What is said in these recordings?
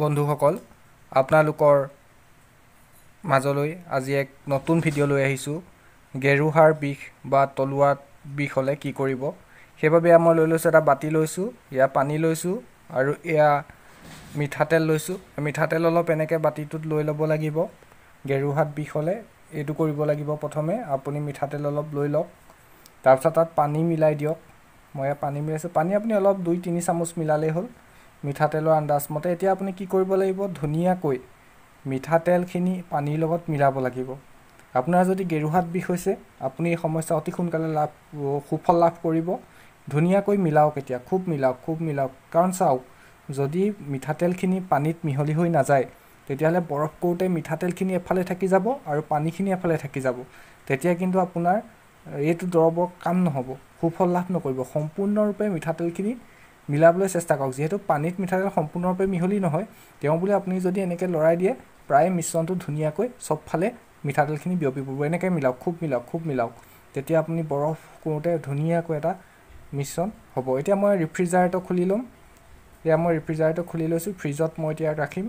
বন্ধুসকল আপোনালোকৰ মাজলৈ আজি এক নতুন ভিডিঅ' লৈ আহিছোঁ গেৰুহাৰ বিষ বা তলুৱা বিষ হ'লে কি কৰিব সেইবাবে মই লৈ লৈছোঁ এটা বাতি লৈছোঁ ইয়াৰ পানী লৈছোঁ আৰু এয়া মিঠাতেল লৈছোঁ মিঠাতেল অলপ এনেকৈ বাতিটোত লৈ ল'ব লাগিব গেৰুহাত বিষ হ'লে এইটো কৰিব লাগিব প্ৰথমে আপুনি মিঠাতেল অলপ লৈ লওক তাৰপিছত তাত পানী মিলাই দিয়ক মই ইয়াত পানী মিলাইছোঁ পানী আপুনি অলপ দুই তিনি চামুচ মিলালেই হ'ল মিঠাতেলৰ আন্দাজ মতে এতিয়া আপুনি কি কৰিব লাগিব ধুনীয়াকৈ মিঠাতেলখিনি পানীৰ লগত মিলাব লাগিব আপোনাৰ যদি গেৰুহাত বিষ হৈছে আপুনি এই সমস্যা অতি সোনকালে লাভ সুফল লাভ কৰিব ধুনীয়াকৈ মিলাওক এতিয়া খুব মিলাওক খুব মিলাওক কাৰণ চাওক যদি মিঠাতেলখিনি পানীত মিহলি হৈ নাযায় তেতিয়াহ'লে বৰফ কৰোঁতে মিঠাতেলখিনি এফালে থাকি যাব আৰু পানীখিনি এফালে থাকি যাব তেতিয়া কিন্তু আপোনাৰ এইটো দৰৱৰ কাম নহ'ব সুফল লাভ নকৰিব সম্পূৰ্ণৰূপে মিঠাতেলখিনি মিলাবলৈ চেষ্টা কৰক যিহেতু পানীত মিঠাতেল সম্পূৰ্ণৰূপে মিহলি নহয় তেওঁ বোলে আপুনি যদি এনেকৈ লৰাই দিয়ে প্ৰায় মিশ্ৰণটো ধুনীয়াকৈ চবফালে মিঠাতেলখিনি বিয়পি পৰিব এনেকৈ মিলাওক খুব মিলাওক খুব মিলাওক তেতিয়া আপুনি বৰফ কৰোঁতে ধুনীয়াকৈ এটা মিশ্ৰণ হ'ব এতিয়া মই ৰেফ্ৰিজাৰেটৰ খুলি ল'ম এতিয়া মই ৰেফ্ৰিজাৰেটৰ খুলি লৈছোঁ ফ্ৰিজত মই এতিয়া ৰাখিম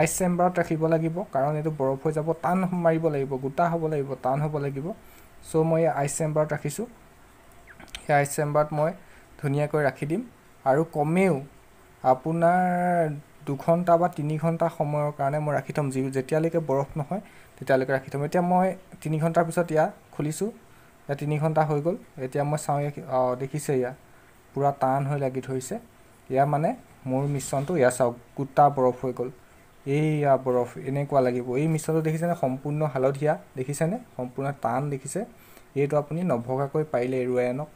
আইচ চেম্বাৰত ৰাখিব লাগিব কাৰণ এইটো বৰফ হৈ যাব টান মাৰিব লাগিব গোটা হ'ব লাগিব টান হ'ব লাগিব সো মই আইচ চেম্বাৰত ৰাখিছোঁ সেই আইচ চেম্বাৰত মই ধুনীয়াকৈ ৰাখি দিম আৰু কমেও আপোনাৰ দুঘণ্টা বা তিনি ঘণ্টা সময়ৰ কাৰণে মই ৰাখি থ'ম যি যেতিয়ালৈকে বৰফ নহয় তেতিয়ালৈকে ৰাখি থ'ম এতিয়া মই তিনি ঘণ্টাৰ পিছত ইয়াত খুলিছোঁ ইয়াত তিনি ঘণ্টা হৈ গ'ল এতিয়া মই চাওঁ ইয়াত দেখিছে ইয়াত পূৰা টান হৈ লাগি ধৰিছে ইয়াৰ মানে মোৰ মিশ্ৰণটো ইয়াৰ চাওক গোটা বৰফ হৈ গ'ল এইয়া বৰফ এনেকুৱা লাগিব এই মিশ্ৰণটো দেখিছেনে সম্পূৰ্ণ হালধীয়া দেখিছেনে সম্পূৰ্ণ টান দেখিছে এইটো আপুনি নভগাকৈ পাৰিলে এৰুৱাই আনক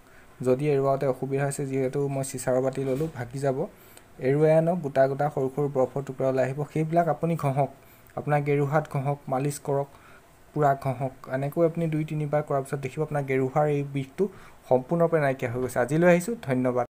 যদি এৰুৱাওঁতে অসুবিধা হৈছে যিহেতু মই চিচাৰৰ বাতি ল'লোঁ ভাগি যাব এৰুৱাই আনক গোটা গোটা সৰু সৰু বৰফৰ টুকুৰা ওলাই আহিব সেইবিলাক আপুনি ঘঁহক আপোনাৰ গেৰুহাত ঘঁহক মালিচ কৰক পূৰা ঘঁহক এনেকৈ আপুনি দুই তিনিবাৰ কৰাৰ পিছত দেখিব আপোনাৰ গেৰুহাৰ এই বিষটো সম্পূৰ্ণৰূপে নাইকিয়া হৈ গৈছে আজিলৈ আহিছোঁ ধন্যবাদ